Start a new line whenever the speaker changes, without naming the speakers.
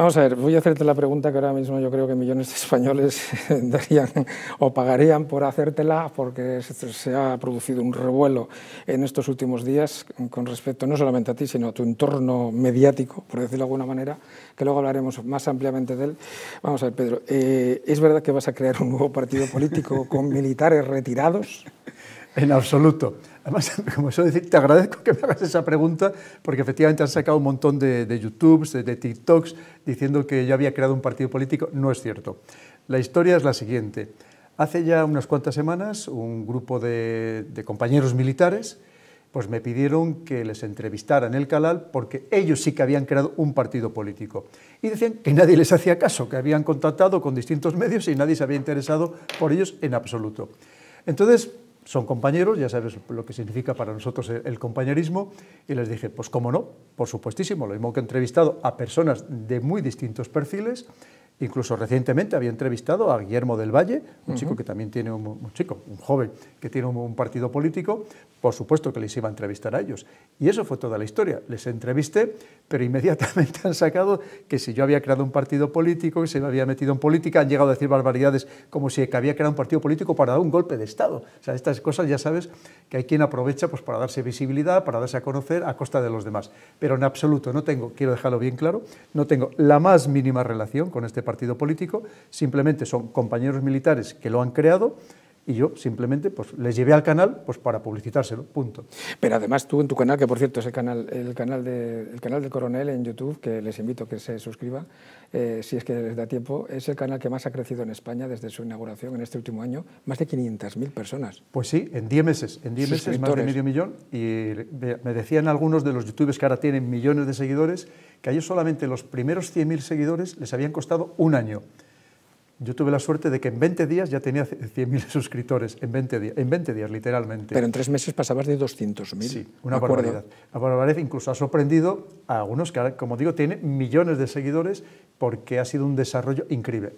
Vamos a ver, voy a hacerte la pregunta que ahora mismo yo creo que millones de españoles darían o pagarían por hacértela porque se ha producido un revuelo en estos últimos días con respecto no solamente a ti, sino a tu entorno mediático, por decirlo de alguna manera, que luego hablaremos más ampliamente de él. Vamos a ver, Pedro, eh, ¿es verdad que vas a crear un nuevo partido político con militares retirados?
En absoluto. Además, como yo decir, te agradezco que me hagas esa pregunta porque efectivamente han sacado un montón de, de YouTubes, de, TikToks, diciendo que yo había creado un partido político. No es cierto. La historia es la siguiente. Hace ya unas cuantas semanas, un grupo de, compañeros militares pues me pidieron que les entrevistara en el canal porque ellos sí que habían creado un partido político. Y decían que nadie les hacía caso, que habían contactado con distintos medios y nadie se había interesado por ellos en absoluto. Entonces, son compañeros, ya sabes lo que significa para nosotros el compañerismo, y les dije, pues cómo no, por supuestísimo, lo mismo que he entrevistado a personas de muy distintos perfiles, Incluso recientemente había entrevistado a Guillermo del Valle, un chico que también tiene un, chico, un joven que tiene un, partido político, por supuesto que les iba a entrevistar a ellos. Y eso fue toda la historia. Les entrevisté, pero inmediatamente han sacado que si yo había creado un partido político, que se me había metido en política, han llegado a decir barbaridades como si había creado un partido político para dar un golpe de Estado. O sea, estas cosas ya sabes que hay quien aprovecha pues, para darse visibilidad, para darse a conocer a costa de los demás. Pero en absoluto, no tengo, quiero dejarlo bien claro, no tengo la más mínima relación con este partido partido político, simplemente son compañeros militares que lo han creado y yo simplemente pues, les llevé al canal pues, para publicitárselo, punto. Pero
además tú en tu canal, que por cierto es el canal, el canal, de, canal del Coronel en YouTube, que les invito a que se suscriba, eh, si es que les da tiempo, es el canal que más ha crecido en España desde su inauguración en este último año, más de 500.000 personas. Pues sí, en 10 meses, en 10 meses más de medio
millón, y me decían algunos de los youtubers que ahora tienen millones de seguidores, que a ellos solamente los primeros 100.000 seguidores les habían costado un año. Yo tuve la suerte de que en 20 días ya tenía 100.000 suscriptores, en 20 días, en 20 días literalmente. Pero en tres meses pasabas de 200.000. Sí, una barbaridad. La barbaridad incluso ha sorprendido a algunos que, como digo, tienen millones de seguidores porque ha sido un desarrollo increíble.